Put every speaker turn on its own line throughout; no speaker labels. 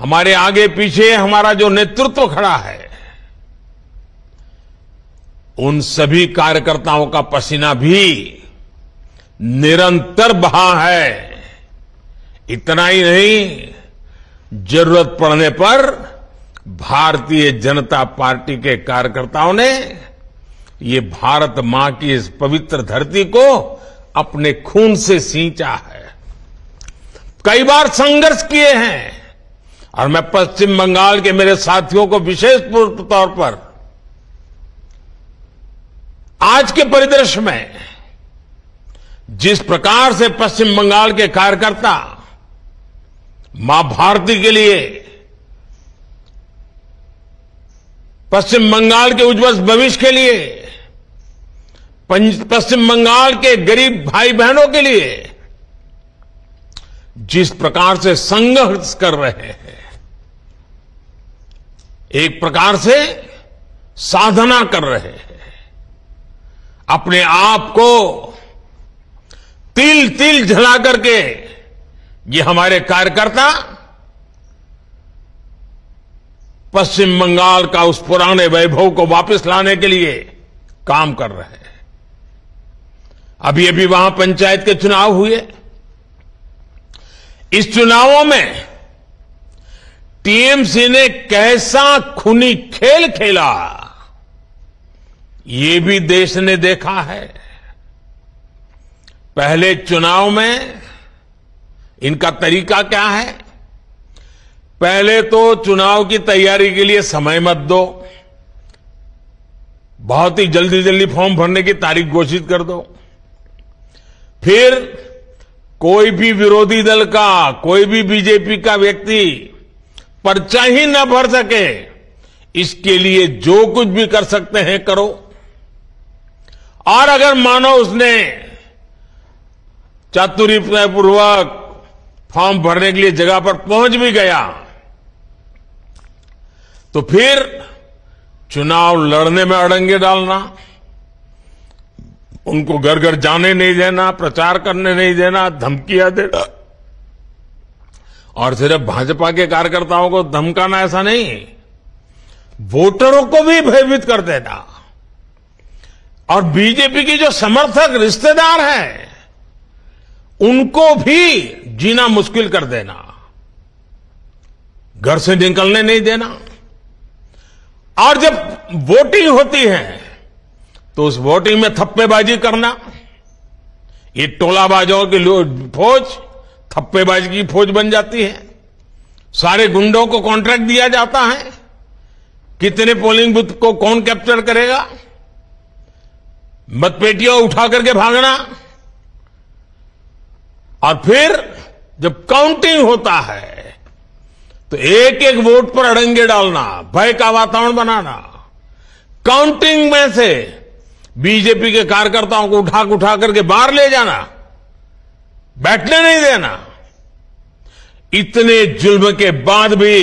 हमारे आगे पीछे हमारा जो नेतृत्व खड़ा है उन सभी कार्यकर्ताओं का पसीना भी निरंतर बहा है इतना ही नहीं जरूरत पड़ने पर भारतीय जनता पार्टी के कार्यकर्ताओं ने ये भारत मां की इस पवित्र धरती को अपने खून से सींचा है कई बार संघर्ष किए हैं और मैं पश्चिम बंगाल के मेरे साथियों को विशेष तौर पर आज के परिदृश्य में जिस प्रकार से पश्चिम बंगाल के कार्यकर्ता मां भारती के लिए पश्चिम बंगाल के उज्जवल भविष्य के लिए पश्चिम बंगाल के गरीब भाई बहनों के लिए जिस प्रकार से संघर्ष कर रहे हैं एक प्रकार से साधना कर रहे हैं अपने आप को तिल तिल झला करके ये हमारे कार्यकर्ता पश्चिम बंगाल का उस पुराने वैभव को वापस लाने के लिए काम कर रहे हैं अभी अभी वहां पंचायत के चुनाव हुए इस चुनावों में टीएमसी ने कैसा खूनी खेल खेला ये भी देश ने देखा है पहले चुनाव में इनका तरीका क्या है पहले तो चुनाव की तैयारी के लिए समय मत दो बहुत ही जल्दी जल्दी फॉर्म भरने की तारीख घोषित कर दो फिर कोई भी विरोधी दल का कोई भी बीजेपी का व्यक्ति पर्चा ही न भर सके इसके लिए जो कुछ भी कर सकते हैं करो और अगर मानो उसने पूर्वक फॉर्म भरने के लिए जगह पर पहुंच भी गया तो फिर चुनाव लड़ने में अड़ंगे डालना उनको घर घर जाने नहीं देना प्रचार करने नहीं देना धमकियां देना और सिर्फ भाजपा के कार्यकर्ताओं को धमकाना ऐसा नहीं वोटरों को भी भयभीत कर देना और बीजेपी के जो समर्थक रिश्तेदार हैं उनको भी जीना मुश्किल कर देना घर से निकलने नहीं देना और जब वोटिंग होती है तो उस वोटिंग में थप्पेबाजी करना ये टोलाबाजों की फौज थप्पेबाज की फौज बन जाती है सारे गुंडों को कॉन्ट्रैक्ट दिया जाता है कितने पोलिंग बूथ को कौन कैप्चर करेगा मतपेटियां उठा करके भागना और फिर जब काउंटिंग होता है तो एक एक वोट पर अड़ंगे डालना भय का वातावरण बनाना काउंटिंग में से बीजेपी के कार्यकर्ताओं को उठा उठा करके बाहर ले जाना बैठने नहीं देना इतने जुल्म के बाद भी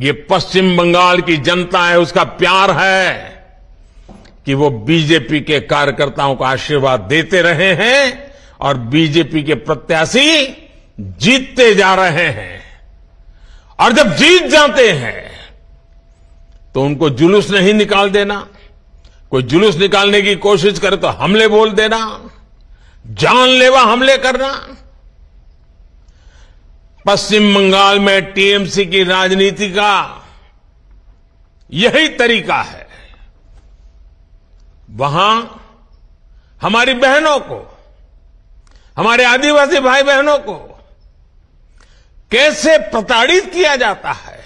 ये पश्चिम बंगाल की जनता है उसका प्यार है कि वो बीजेपी के कार्यकर्ताओं को आशीर्वाद देते रहे हैं और बीजेपी के प्रत्याशी जीतते जा रहे हैं और जब जीत जाते हैं तो उनको जुलूस नहीं निकाल देना कोई जुलूस निकालने की कोशिश करे तो हमले बोल देना जानलेवा हमले करना पश्चिम बंगाल में टीएमसी की राजनीति का यही तरीका है वहां हमारी बहनों को हमारे आदिवासी भाई बहनों को कैसे प्रताड़ित किया जाता है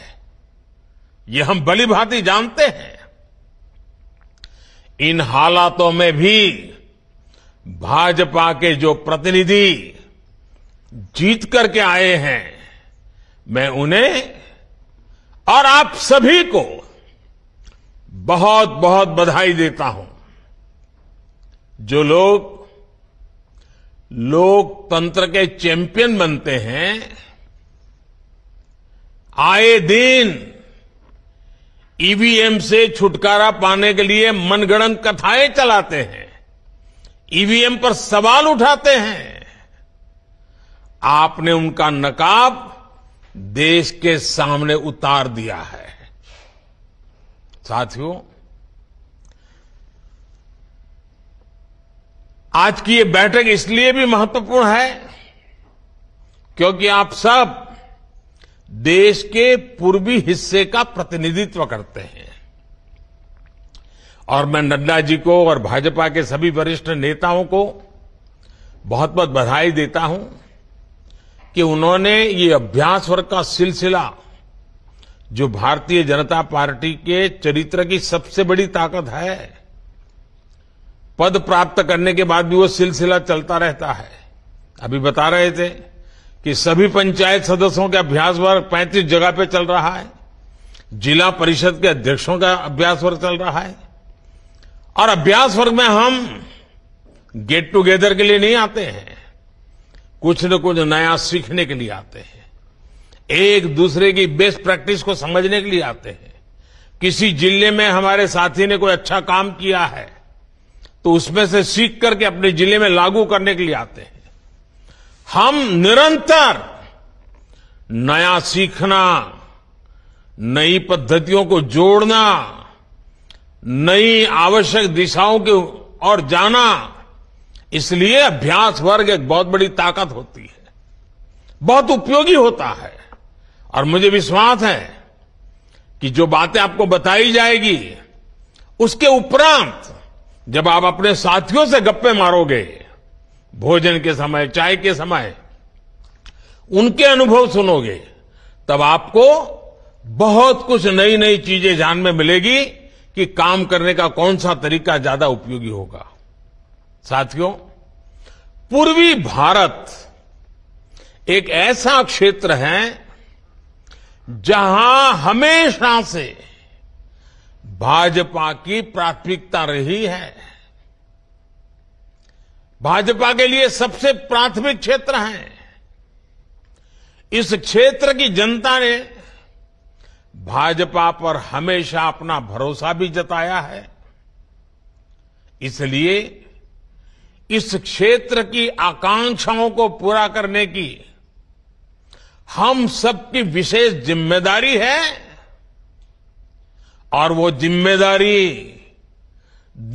ये हम भली भांति जानते हैं इन हालातों में भी भाजपा के जो प्रतिनिधि जीत करके आए हैं मैं उन्हें और आप सभी को बहुत बहुत बधाई देता हूं जो लोग लोकतंत्र के चैंपियन बनते हैं आए दिन ईवीएम से छुटकारा पाने के लिए मनगणन कथाएं चलाते हैं ईवीएम पर सवाल उठाते हैं आपने उनका नकाब देश के सामने उतार दिया है साथियों आज की ये बैठक इसलिए भी महत्वपूर्ण है क्योंकि आप सब देश के पूर्वी हिस्से का प्रतिनिधित्व करते हैं और मैं नड्डा जी को और भाजपा के सभी वरिष्ठ नेताओं को बहुत बहुत बधाई देता हूं कि उन्होंने ये अभ्यास वर्ग का सिलसिला जो भारतीय जनता पार्टी के चरित्र की सबसे बड़ी ताकत है पद प्राप्त करने के बाद भी वो सिलसिला चलता रहता है अभी बता रहे थे कि सभी पंचायत सदस्यों के अभ्यास वर्ग 35 जगह पे चल रहा है जिला परिषद के अध्यक्षों का अभ्यास वर्ग चल रहा है और अभ्यास वर्ग में हम गेट टुगेदर के लिए नहीं आते हैं कुछ न कुछ नया सीखने के लिए आते हैं एक दूसरे की बेस्ट प्रैक्टिस को समझने के लिए आते हैं किसी जिले में हमारे साथी ने कोई अच्छा काम किया है तो उसमें से सीख करके अपने जिले में लागू करने के लिए आते हैं हम निरंतर नया सीखना नई पद्धतियों को जोड़ना नई आवश्यक दिशाओं की ओर जाना इसलिए अभ्यास वर्ग एक बहुत बड़ी ताकत होती है बहुत उपयोगी होता है और मुझे विश्वास है कि जो बातें आपको बताई जाएगी उसके उपरांत जब आप अपने साथियों से गप्पे मारोगे भोजन के समय चाय के समय उनके अनुभव सुनोगे तब आपको बहुत कुछ नई नई चीजें जान में मिलेगी कि काम करने का कौन सा तरीका ज्यादा उपयोगी होगा साथियों पूर्वी भारत एक ऐसा क्षेत्र है जहां हमेशा से भाजपा की प्राथमिकता रही है भाजपा के लिए सबसे प्राथमिक क्षेत्र है इस क्षेत्र की जनता ने भाजपा पर हमेशा अपना भरोसा भी जताया है इसलिए इस क्षेत्र की आकांक्षाओं को पूरा करने की हम सबकी विशेष जिम्मेदारी है और वो जिम्मेदारी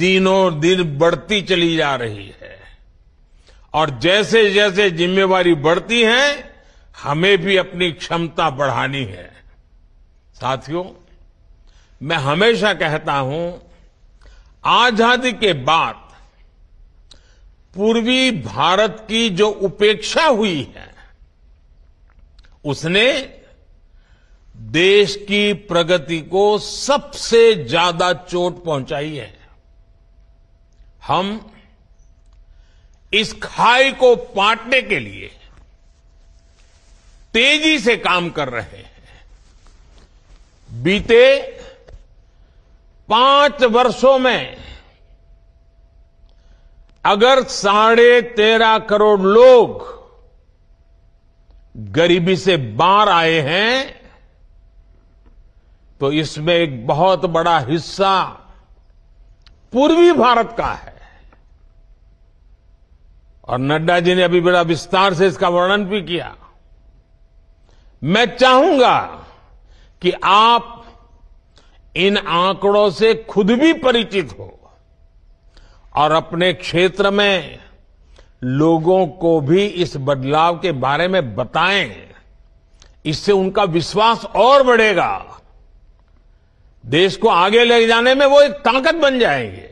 दिनों दिन बढ़ती चली जा रही है और जैसे जैसे जिम्मेवारी बढ़ती है हमें भी अपनी क्षमता बढ़ानी है साथियों मैं हमेशा कहता हूं आजादी के बाद पूर्वी भारत की जो उपेक्षा हुई है उसने देश की प्रगति को सबसे ज्यादा चोट पहुंचाई है हम इस खाई को पाटने के लिए तेजी से काम कर रहे हैं बीते पांच वर्षों में अगर साढ़े तेरह करोड़ लोग गरीबी से बाहर आए हैं तो इसमें एक बहुत बड़ा हिस्सा पूर्वी भारत का है और नड्डा जी ने अभी बड़ा विस्तार से इसका वर्णन भी किया मैं चाहूंगा कि आप इन आंकड़ों से खुद भी परिचित हो और अपने क्षेत्र में लोगों को भी इस बदलाव के बारे में बताएं इससे उनका विश्वास और बढ़ेगा देश को आगे ले जाने में वो एक ताकत बन जाएंगे